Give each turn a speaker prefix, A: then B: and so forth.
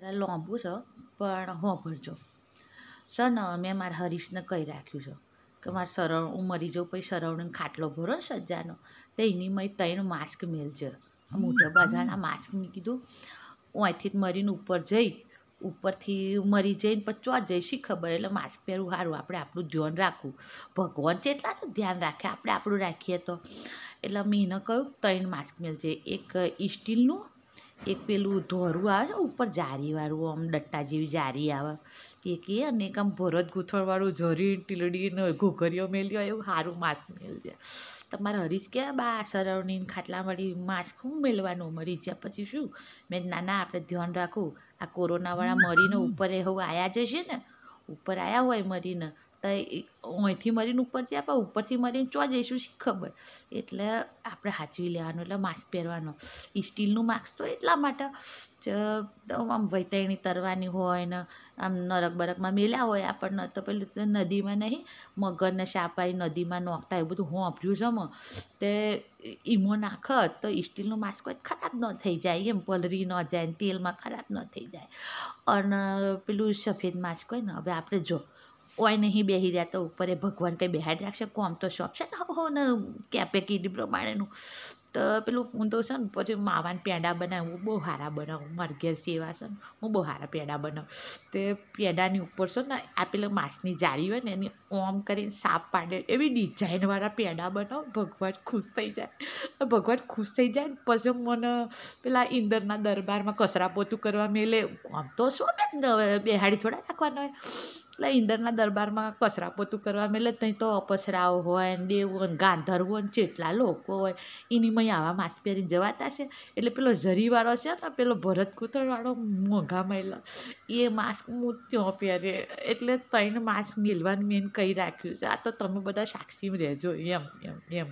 A: જરા લાંબુ છે પણ સાંભળજો છે ને મેં મારા હરીશને કહી રાખ્યું છે કે મારે સરળ હું મરી જાઉં પછી સરવણને ખાટલો ભરો સજાનો તો એની મેં ત્રણ માસ્ક મેલજે મોટા બધાના માસ્કને કીધું હું અહીંથી મરીને ઉપર જઈ ઉપરથી મરી જઈને પચવા જઈ જઈશી ખબર એટલે માસ્ક પહેરવું સારું આપણે આપણું ધ્યાન રાખવું ભગવાન જેટલાનું ધ્યાન રાખે આપણે આપણું રાખીએ તો એટલે મેં એને કહ્યું ત્રણ માસ્ક મેળજે એક સ્ટીલનું એક પેલું ધોરું આવે છે ઉપર જારીવાળું આમ ડટ્ટા જેવી જારી આવે એક એ અને એક આમ ભરત ગૂંથણવાળું જરી ટીલડી ને ઘોઘરીઓ મેલ્યો એવું સારું માસ મેળજે તમારે હરીશ કે બા સરવણીને ખાટલા મળી માસ્ક શું મેળવાનું મરી જ્યાં પછી શું મેં ના ના આપણે ધ્યાન રાખવું આ કોરોનાવાળા મરીને ઉપર એવું આવ્યા જશે ને ઉપર આવ્યા હોય મરીને તો અહીંથી મરીને ઉપર જ્યાં પણ ઉપરથી મરીને ચો જઈશું શી ખબર એટલે આપણે સાચવી લેવાનું એટલે માસ્ક પહેરવાનો એ સ્ટીલનું માસ્ક તો એટલા માટે જ આમ વૈતરણી તરવાની હોય ને આમ નરક બરકમાં મેલ્યા હોય આપણને તો પેલું નદીમાં નહીં મગરને શાપારી નદીમાં નોખતા એવું બધું હોંભર્યું છે મો તે ઈમો નાખત તો સ્ટીલનું માસ્ક કોઈ ખરાબ ન થઈ જાય એમ પલરી ન જાય તેલમાં ખરાબ ન થઈ જાય અને પેલું સફેદ માસ્ક હોય ને હવે આપણે જો ઓય નહીં બેસી રહ્યા તો ઉપર એ ભગવાન કંઈ બેહાડી રાખશે કોમ તો શોખ છે ને હો ને કેપે કીધી પ્રમાણેનું તો પેલું હું તો છે ને પછી માવાને પેંડા બનાવું હું બહુ સારા બનાવું મારા ઘેર સેવા છે ને હું બહુ સારા પેંડા બનાવું તે પેંડાની ઉપર છે ને આ પેલા માંસની જાળી હોય ને એની ઓમ કરીને સાપ પાડે એવી ડિઝાઇનવાળા પેંડા બનાવો ભગવાન ખુશ થઈ જાય ભગવાન ખુશ થઈ જાય ને પછી મને પેલા ઈંદરના દરબારમાં કચરા પોતું કરવા મેલે આમ તો શું ને બેહાડી થોડા રાખવાના હોય એટલે ઈંદરના દરબારમાં કચરા પોતું કરવા મેલે ત્યાં તો અપસરાઓ હોય ને દેવ હોય ને ગાંધર્વ ને ચેટલા લોકો હોય એની મય આવા માસ્ક પહેરીને જવાતા છે એટલે પેલો ઝરીવાળો છે ને પેલો ભરત કૂતરવાળો મોંઘા મળેલો એ માસ્ક હું ત્યાં પહેરે એટલે ત્રણ માસ્ક મેલવાનું મેન કહી રાખ્યું છે આ તો તમે બધા સાક્ષી રહેજો એમ એમ એમ